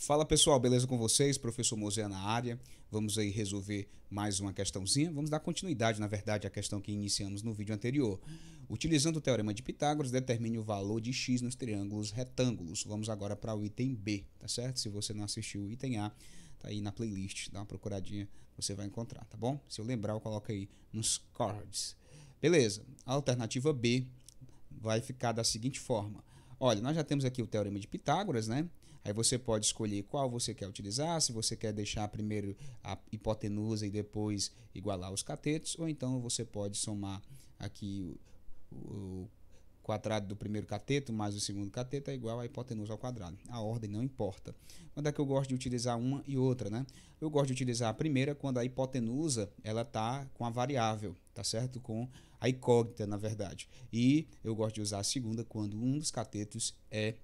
Fala pessoal, beleza com vocês? Professor Mosé na área. Vamos aí resolver mais uma questãozinha. Vamos dar continuidade, na verdade, à questão que iniciamos no vídeo anterior. Utilizando o teorema de Pitágoras, determine o valor de x nos triângulos retângulos. Vamos agora para o item B, tá certo? Se você não assistiu o item A, tá aí na playlist, dá uma procuradinha, você vai encontrar, tá bom? Se eu lembrar, eu coloco aí nos cards. Beleza. A alternativa B vai ficar da seguinte forma. Olha, nós já temos aqui o teorema de Pitágoras, né? Aí você pode escolher qual você quer utilizar, se você quer deixar primeiro a hipotenusa e depois igualar os catetos, ou então você pode somar aqui o, o quadrado do primeiro cateto mais o segundo cateto é igual à hipotenusa ao quadrado. A ordem não importa. Quando é que eu gosto de utilizar uma e outra, né? Eu gosto de utilizar a primeira quando a hipotenusa ela tá com a variável, tá certo? Com a incógnita, na verdade. E eu gosto de usar a segunda quando um dos catetos é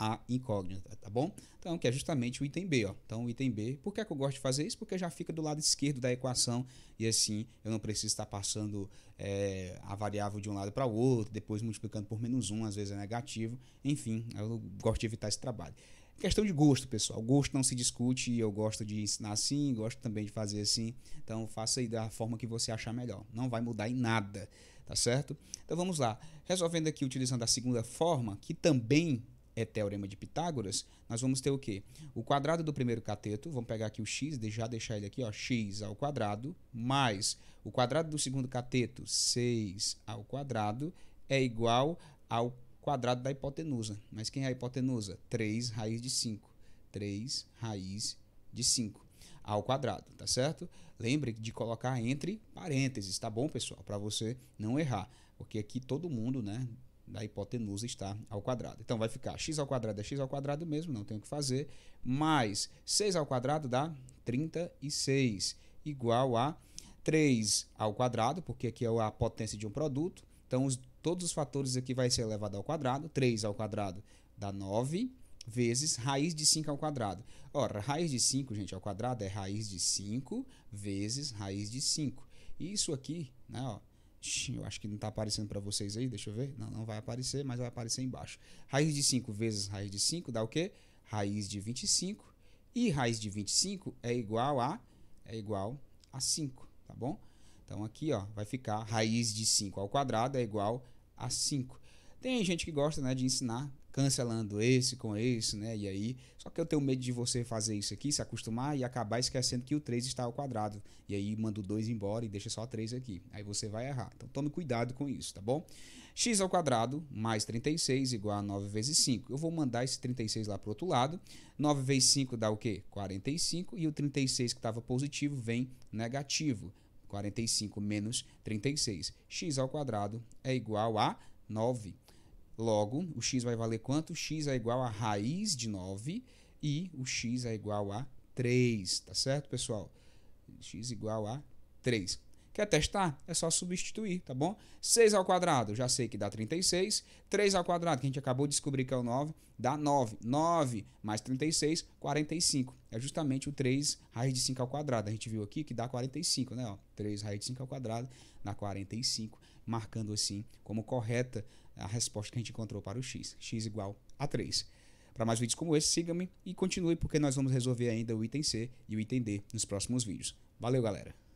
a incógnita, tá bom? Então, que é justamente o item B, ó. Então, o item B, por que, é que eu gosto de fazer isso? Porque já fica do lado esquerdo da equação e assim eu não preciso estar passando é, a variável de um lado para o outro, depois multiplicando por menos um, às vezes é negativo. Enfim, eu gosto de evitar esse trabalho. Questão de gosto, pessoal. Gosto não se discute, eu gosto de ensinar assim, gosto também de fazer assim. Então, faça aí da forma que você achar melhor. Não vai mudar em nada, tá certo? Então, vamos lá. Resolvendo aqui utilizando a segunda forma, que também é teorema de Pitágoras, nós vamos ter o quê? O quadrado do primeiro cateto, vamos pegar aqui o x, já deixar ele aqui, ó, x ao quadrado, mais o quadrado do segundo cateto, 6 ao quadrado, é igual ao quadrado da hipotenusa. Mas quem é a hipotenusa? 3 raiz de 5. 3 raiz de 5 ao quadrado, tá certo? Lembre de colocar entre parênteses, tá bom, pessoal? Para você não errar, porque aqui todo mundo, né, da hipotenusa está ao quadrado. Então vai ficar x ao quadrado é x ao quadrado mesmo, não tenho o que fazer, mais 6 ao quadrado dá 36, igual a 3 ao quadrado, porque aqui é a potência de um produto. Então os, todos os fatores aqui vai ser elevado ao quadrado, 3 ao quadrado dá 9 vezes raiz de 5 ao quadrado. Ora, raiz de 5, gente, ao quadrado é raiz de 5 vezes raiz de 5. E isso aqui, né, ó, eu acho que não está aparecendo para vocês aí, deixa eu ver. Não, não vai aparecer, mas vai aparecer embaixo. Raiz de 5 vezes raiz de 5 dá o quê? Raiz de 25. E raiz de 25 é igual a é igual a 5, tá bom? Então aqui, ó, vai ficar raiz de 5 ao quadrado é igual a 5. Tem gente que gosta, né, de ensinar cancelando esse com esse, né? E aí, só que eu tenho medo de você fazer isso aqui, se acostumar e acabar esquecendo que o 3 está ao quadrado. E aí manda o 2 embora e deixa só 3 aqui. Aí você vai errar. Então tome cuidado com isso, tá bom? x ao quadrado mais 36 igual a 9 vezes 5. Eu vou mandar esse 36 lá para o outro lado. 9 vezes 5 dá o quê? 45 e o 36 que estava positivo vem negativo. 45 menos 36. x ao quadrado é igual a 9. Logo, o x vai valer quanto? x é igual a raiz de 9 e o x é igual a 3, tá certo, pessoal? x igual a 3. Quer testar? É só substituir, tá bom? 6 ao quadrado, já sei que dá 36. 3 ao quadrado, que a gente acabou de descobrir que é o 9, dá 9. 9 mais 36, 45. É justamente o 3 raiz de 5 ao quadrado. A gente viu aqui que dá 45, né? Ó, 3 raiz de 5 ao quadrado dá 45, marcando assim como correta a resposta que a gente encontrou para o x. x igual a 3. Para mais vídeos como esse, siga-me e continue porque nós vamos resolver ainda o item C e o item D nos próximos vídeos. Valeu, galera!